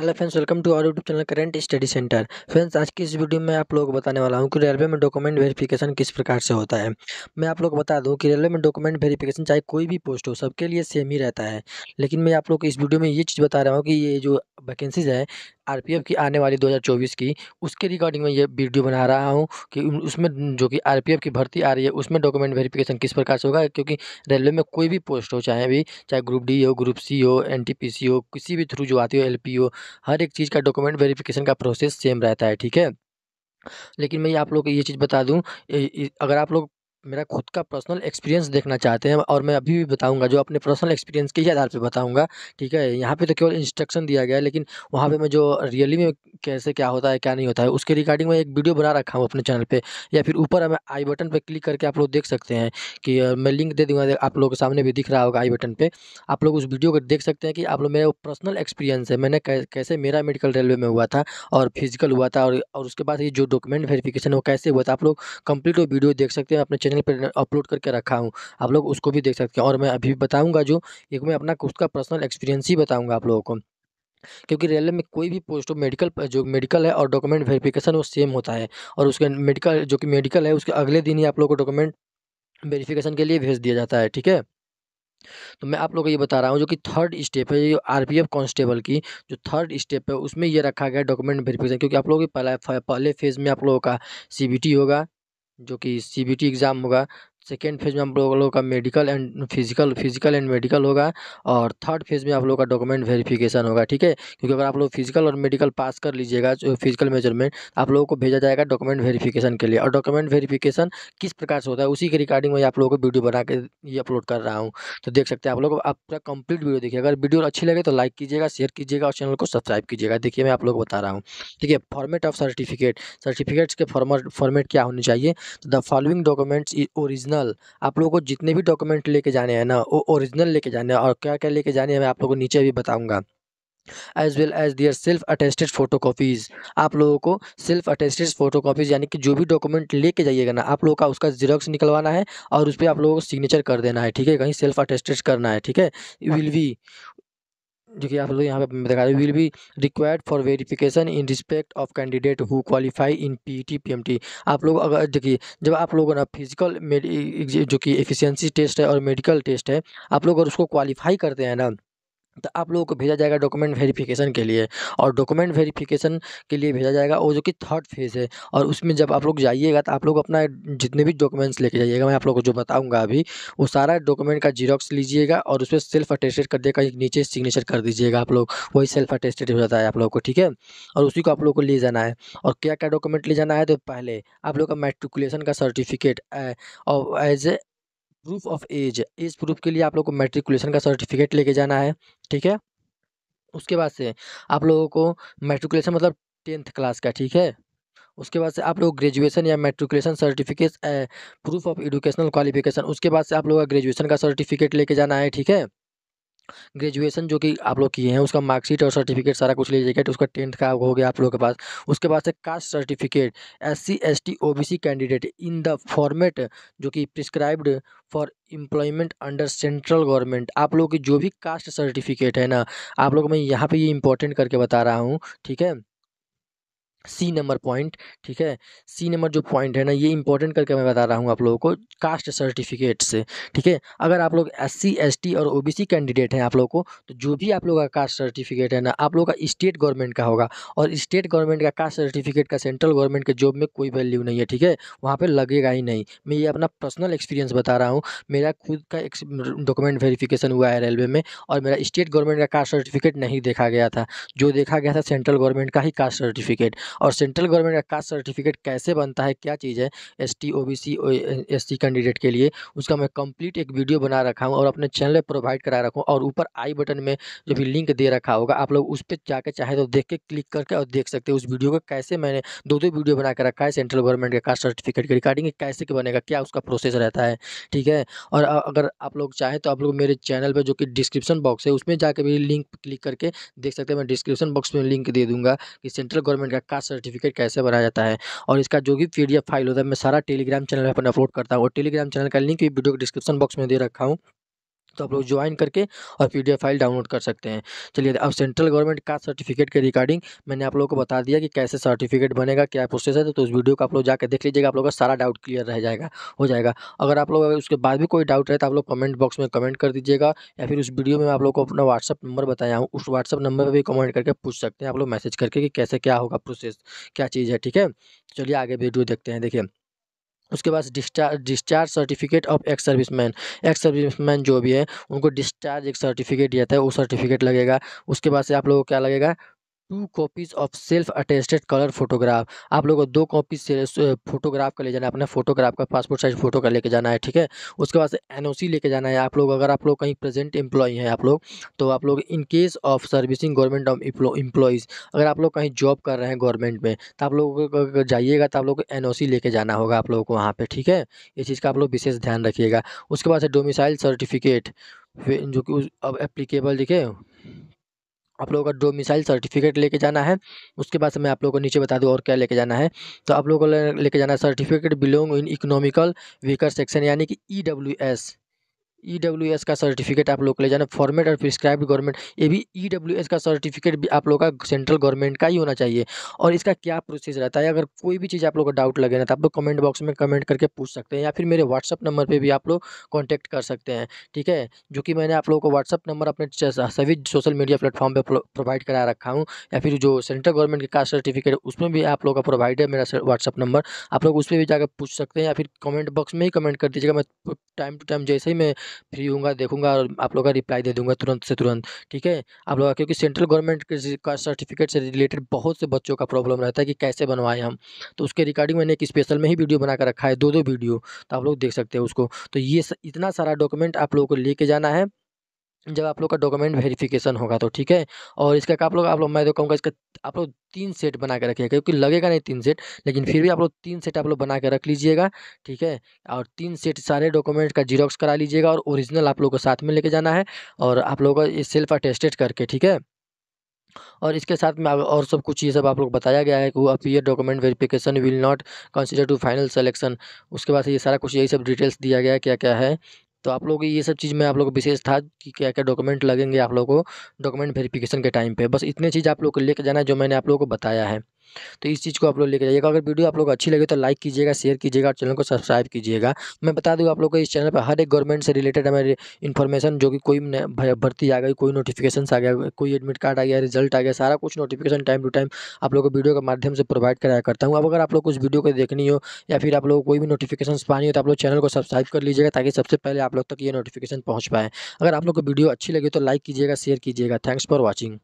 hello friends welcome to our YouTube channel current study centre friends आज की इस video में आप लोगों को बताने वाला हूं कि रेलवे में डॉक्यूमेंट वेरिफिकेशन किस प्रकार से होता है मैं आप लोग को बता दूं कि रेलवे में डॉक्यूमेंट वेरिफिकेशन चाहे कोई भी पोस्ट हो सबके लिए सेम ही रहता है लेकिन मैं आप लोग को इस वीडियो में ये चीज़ बता रहा हूँ कि ये जो वैकेंसीज है आरपीएफ की आने वाली 2024 की उसके रिगार्डिंग में ये वीडियो बना रहा हूँ कि उसमें जो कि आरपीएफ की भर्ती आ रही है उसमें डॉक्यूमेंट वेरिफिकेशन किस प्रकार से होगा क्योंकि रेलवे में कोई भी पोस्ट हो चाहे भी चाहे ग्रुप डी हो ग्रुप सी हो एन हो किसी भी थ्रू जो आती हो एल हो हर एक चीज़ का डॉक्यूमेंट वेरीफिकेशन का प्रोसेस सेम रहता है ठीक है लेकिन मैं आप लोग को ये चीज़ बता दूँ अगर आप लोग मेरा खुद का पर्सनल एक्सपीरियंस देखना चाहते हैं और मैं अभी भी बताऊंगा जो अपने पर्सनल एक्सपीरियंस के ही आधार पे बताऊंगा ठीक है यहाँ पे तो केवल इंस्ट्रक्शन दिया गया है लेकिन वहाँ पे मैं जो रियली में कैसे क्या होता है क्या नहीं होता है उसके रिगार्डिंग मैं एक वीडियो बना रखा हूँ अपने चैनल पे या फिर ऊपर हमें आई बटन पे क्लिक करके आप लोग देख सकते हैं कि मैं लिंक दे दूँगा आप लोगों के सामने भी दिख रहा होगा आई बटन पे आप लोग उस वीडियो को देख सकते हैं कि आप लोग मेरा पर्सनल एक्सपीरियंस है मैंने कैसे मेरा मेडिकल रेलवे में हुआ था और फिजिकल हुआ था और, और उसके बाद ये जो डॉक्यूमेंट वेरिफिकेशन वो कैसे हुआ था आप लोग कंप्लीट वो वीडियो देख सकते हैं अपने चैनल पर अपलोड करके रखा हूँ आप लोग उसको भी देख सकते हैं और मैं अभी बताऊँगा जो एक मैं अपना खुद का पर्सनल एक्सपीरियंस ही बताऊँगा आप लोगों को क्योंकि रेलवे में कोई भी पोस्ट हो मेडिकल जो मेडिकल है और डॉक्यूमेंट वेरिफिकेशन वो सेम होता है और उसके मेडिकल जो कि मेडिकल है उसके अगले दिन ही आप लोग को डॉक्यूमेंट वेरिफिकेशन के लिए भेज दिया जाता है ठीक है तो मैं आप लोग को ये बता रहा हूँ जो कि थर्ड स्टेप है ये आर पी एफ कांस्टेबल की जो थर्ड स्टेप है उसमें ये रखा गया डॉक्यूमेंट वेरिफिकेशन क्योंकि आप लोगों की पहला पहले फेज़ में आप लोगों का सी बी टी होगा जो कि सी बी टी एग्ज़ाम होगा सेकेंड फेज़ में आप लोगों का medical and physical physical and medical होगा और थर्ड फेज़ में आप लोगों का डॉक्यूमेंट वेरिफिकेशन होगा ठीक है क्योंकि अगर आप लोग फिजिकल और मेडिकल पास कर लीजिएगा जो फिजिकल मेजरमेंट आप लोगों को भेजा जाएगा डॉक्यूमेंट वेरिफिकेशन के लिए और डॉक्यूमेंट वेरिफिकेशन किस प्रकार से होता है उसी के रिगार्डिंग में आप लोगों को वीडियो बना के ये अपलोड कर रहा हूँ तो देख सकते हैं आप लोग आप पूरा कंप्लीट वीडियो देखिए अगर वीडियो अच्छी लगे तो लाइक कीजिएगा शेयर कीजिएगा और चैनल को सब्सक्राइब कीजिएगा देखिए मैं आप लोग बता रहा हूँ ठीक है फॉर्मेट ऑफ सर्टिफिकेट सर्टिफिकेट्स के फॉर्मेट क्या होनी चाहिए तो the following documents original original आप लोगों को जितने भी डॉक्यूमेंट लेके जाने हैं ना वो ओरिजिनल लेके जाने हैं और क्या क्या लेके जाने हैं मैं आप लोगों को नीचे भी बताऊँगा as well as their self attested photo copies आप लोगों को सेल्फ अटेस्टेड फोटो कॉपीज़ यानी कि जो भी डॉक्यूमेंट लेके जाइएगा ना आप लोगों का उसका जीरोक्स निकलवाना है और उस पर आप लोगों को सिग्नेचर कर देना है ठीक है कहीं सेल्फ अटेस्टेड करना है ठीक है विल वी जो कि आप लोग यहाँ पे बता रहे will be required for verification in respect of candidate who qualify in PT PMT आप लोग अगर देखिए जब आप लोगों ना फिजिकल जो कि एफिशिएंसी टेस्ट है और मेडिकल टेस्ट है आप लोग अगर उसको क्वालिफाई करते हैं ना तो आप लोगों को भेजा जाएगा डॉक्यूमेंट वेरिफिकेशन के लिए और डॉक्यूमेंट वेरिफिकेशन के लिए भेजा जाएगा वो जो कि थर्ड फेज़ है और उसमें जब आप लोग जाइएगा तो आप लोग अपना जितने भी डॉक्यूमेंट्स लेके जाइएगा मैं आप लोगों को जो बताऊंगा अभी वो सारा डॉक्यूमेंट का जीरोक्स लीजिएगा और उस पर सेल्फ अटेस्टेड कर देगा नीचे सिग्नेचर कर दीजिएगा आप लोग वही सेल्फ अटेस्टेड हो जाता है आप लोग को ठीक है और उसी को आप लोग को ले जाना है और क्या क्या डॉक्यूमेंट ले जाना है तो पहले आप लोग का मेट्रिकुलेशन का सर्टिफिकेट और as a proof of age age proof के लिए आप लोग को मेट्रिकुलेशन का सर्टिफिकेट लेके जाना है ठीक है उसके बाद से आप लोगों को मेट्रिकुलेशन मतलब टेंथ क्लास का ठीक है उसके बाद से आप लोग ग्रेजुएशन या matriculation certificate proof of educational qualification उसके बाद से आप लोगों का ग्रेजुएशन का सर्टिफिकेट लेके जाना है ठीक है ग्रेजुएशन जो कि आप लोग किए हैं उसका मार्कशीट और सर्टिफिकेट सारा कुछ लीजिएगा तो उसका टेंथ का हो गया आप लोगों के पास उसके बाद से caste certificate S C S T O B C candidate in the format जो कि prescribed for employment under central government आप लोग की जो भी कास्ट सर्टिफिकेट है ना आप लोग मैं यहाँ पर ये इंपॉर्टेंट करके बता रहा हूँ ठीक है सी नंबर पॉइंट ठीक है सी नंबर जो पॉइंट है ना ये इंपॉर्टेंट करके मैं बता रहा हूँ आप लोगों को कास्ट सर्टिफिकेट से ठीक है अगर आप लोग एस सी और ओ कैंडिडेट हैं आप लोग को तो जो भी आप लोगों का कास्ट सर्टिफिकेट है ना आप लोगों का स्टेट गवर्नमेंट का होगा और स्टेट गवर्नमेंट का कास्ट सर्टिफिकेट का सेंट्रल गवर्नमेंट के जॉब में कोई वैल्यू नहीं है ठीक है वहाँ पर लगेगा ही नहीं मैं ये अपना पर्सनल एक्सपीरियंस बता रहा हूँ मेरा खुद का डॉक्यूमेंट वेरीफिकेशन हुआ है रेलवे में और मेरा स्टेट गवर्नमेंट का कास्ट सर्टिफिकेट नहीं देखा गया था जो देखा गया था सेंट्रल गवर्नमेंट का ही कास्ट सर्टिफिकेट और सेंट्रल गवर्नमेंट का कास्ट सर्टिफिकेट कैसे बनता है क्या चीज़ है S T O B C S C candidate के लिए उसका मैं कंप्लीट एक वीडियो बना रखा हूँ और अपने चैनल पर प्रोवाइड करा रखा हूँ और ऊपर आई बटन में जो भी लिंक दे रखा होगा आप लोग उस पर जाकर चाहे तो देख के क्लिक करके और देख सकते हैं उस वीडियो को कैसे मैंने दो दो वीडियो बना के रखा है सेंट्रल गवर्नमेंट का कास्ट सर्टिफिकेट के रिगार्डिंग कैसे के बनेगा क्या उसका प्रोसेस रहता है ठीक है और अगर आप लोग चाहें तो आप लोग मेरे चैनल पर जो कि डिस्क्रिप्शन बॉक्स है उसमें जाकर भी लिंक क्लिक करके देख सकते हैं मैं डिस्क्रिप्शन बॉक्स में लिंक दे दूँगा कि सेंट्रल गवर्नमेंट का कास्ट सर्टिफिकेट कैसे बनाया जाता है और इसका जो भी पी फाइल होता है मैं सारा टेलीग्राम चैनल पर अपलोड करता हूँ और टेलीग्राम चैनल का लिंक भी वीडियो के डिस्क्रिप्शन बॉक्स में दे रखा हूँ तो आप लोग ज्वाइन करके और पी फाइल डाउनलोड कर सकते हैं चलिए अब सेंट्रल गवर्नमेंट का सर्टिफिकेट के रिगार्डिंग मैंने आप लोगों को बता दिया कि कैसे सर्टिफिकेट बनेगा क्या प्रोसेस है तो उस वीडियो को आप लोग जाकर देख लीजिएगा आप लोगों का सारा डाउट क्लियर रह जाएगा हो जाएगा अगर आप लोग उसके बाद भी कोई डाउट रहे तो आप लोग कमेंट बॉक्स में कमेंट कर दीजिएगा या फिर उस वीडियो में आप लोग को अपना व्हाट्सअप नंबर बताया हूँ उस व्हाट्सअप नंबर पर भी कमेंट करके पूछ सकते हैं आप लोग मैसेज करके कि कैसे क्या होगा प्रोसेस क्या चीज़ है ठीक है चलिए आगे वीडियो देखते हैं देखिए उसके बाद discharge discharge certificate of ex serviceman ex serviceman जो भी है उनको डिस्चार्ज एक सर्टिफिकेट दिया जाता है वो सर्टिफिकेट लगेगा उसके बाद से आप लोगों को क्या लगेगा two copies of self attested colour photograph आप लोगों को दो कॉपी से फोटोग्राफ का ले जाना है अपना फोटोग्राफ का पासपोर्ट साइज फोटो का लेके जाना है ठीक है उसके बाद एनओसी लेके जाना है आप लोग अगर आप लोग कहीं प्रेजेंट एम्प्लॉय हैं आप लोग तो आप लोग in case of servicing government of employees अगर आप लोग कहीं जॉब कर रहे हैं गवर्नमेंट में तो आप लोग जाइएगा तो आप लोग एन ओ लेके जाना होगा आप लोगों को वहाँ पर ठीक है ये चीज़ का आप लोग विशेष ध्यान रखिएगा उसके बाद है डोमिसाइल सर्टिफिकेट जो कि अब एप्लीकेबल देखे आप लोगों का जो मिसाइल सर्टिफिकेट लेके जाना है उसके बाद से मैं आप लोगों को नीचे बता दूं और क्या लेके जाना है तो आप लोगों को लेके जाना है certificate belong in economical weaker section यानी कि E W S E W S का सर्टिफिकेट आप लोग को ले जाना फॉर्मेट और प्रिस्क्राइब गवर्नमेंट ये भी ई डब्ल्यू एस का सर्टिफिकेट भी आप लोग का सेंट्रल गवर्नमेंट का ही होना चाहिए और इसका क्या प्रोसेस रहता है अगर कोई भी चीज़ आप लोग का डाउट लगे ना तो आप लोग कमेंट बॉक्स में कमेंट करके पूछ सकते हैं या फिर मेरे व्हाट्सअप नंबर पर भी आप लोग कॉन्टैक्ट कर सकते हैं ठीक है जो कि मैंने आप लोग को व्हाट्सअप नंबर अपने सभी सोशल मीडिया प्लेटफॉर्म पर प्रोवाइड करा रखा हूँ या फिर जो सेंट्रल गवर्नमेंट का सर्टिफिकेट उसमें भी आप लोग का प्रोवाइड है मेरा व्हाट्सअप नंबर आप लोग उस पर भी जाकर पूछ सकते हैं या फिर कमेंट बॉक्स में ही कमेंट कर दीजिएगा मैं टाइम टू टाइम जैसे ही मैं फ्री हूँगा देखूंगा और आप लोग का रिप्लाई दे दूंगा तुरंत से तुरंत ठीक है आप लोग क्योंकि सेंट्रल गवर्नमेंट का सर्टिफिकेट से रिलेटेड बहुत से बच्चों का प्रॉब्लम रहता है कि कैसे बनवाएं हम तो उसके रिगार्डिंग मैंने एक स्पेशल में ही वीडियो बनाकर रखा है दो दो वीडियो तो आप लोग देख सकते हैं उसको तो ये इतना सारा डॉक्यूमेंट आप लोगों को लेके जाना है जब आप लोग का डॉक्यूमेंट वेरिफिकेशन होगा तो ठीक है और इसका आप लोग आप लोग मैं तो कहूँगा इसका आप लोग तीन सेट बना के रखिएगा क्योंकि लगेगा नहीं तीन सेट लेकिन फिर भी आप लोग तीन सेट आप लोग बना के रख लीजिएगा ठीक है और तीन सेट सारे डॉक्यूमेंट का जीरोक्स करा लीजिएगा और ओरिजिनल आप लोग को साथ में लेके जाना है और आप लोगों को सेल्फ अटेस्टेड करके ठीक है और इसके साथ में और सब कुछ ये सब आप लोग बताया गया है कि वो appear document verification will not consider to final selection उसके बाद ये सारा कुछ यही सब डिटेल्स दिया गया क्या क्या है तो आप लोग ये सब चीज़ में आप लोगों को विशेष था कि क्या क्या डॉक्यूमेंट लगेंगे आप लोगों को डॉक्यूमेंट वेरिफिकेशन के टाइम पे बस इतने चीज़ आप लोग को लेकर जाना है जो मैंने आप लोगों को बताया है तो इस चीज़ को आप लोग लेकर जाइएगा अगर वीडियो आप लोग अच्छी लगे तो लाइक कीजिएगा शेयर कीजिएगा और चैनल को सब्सक्राइब कीजिएगा मैं बता दूँ आप लोग को इस चैनल पर हर एक गवर्नमेंट से रिलेटेड हमारे इन्फॉर्मेशन जो कि कोई भर्ती आ गई कोई नोटिफिकेशन आ गया कोई एडमिट कार्ड आ गया रिजल्ट आ गया सारा कुछ नोटिफिकेशन टाइम टू टाइम आप लोग को वीडियो के माध्यम से प्रोवाइड कराया करता हूँ अब अगर आप लोग कुछ वीडियो को देखनी हो या फिर आप लोग कोई भी नोटिफिकेशन पानी हो तो आप लोग चैनल को सब्सक्राइब कर लीजिएगा ताकि सबसे पहले आप लोग तक ये नोटिफिकेशन पहुँच पाए अगर आप लोग को वीडियो अच्छी लगे तो लाइक कीजिएगा शेयर कीजिएगा थैंक्स फॉर वॉचिंग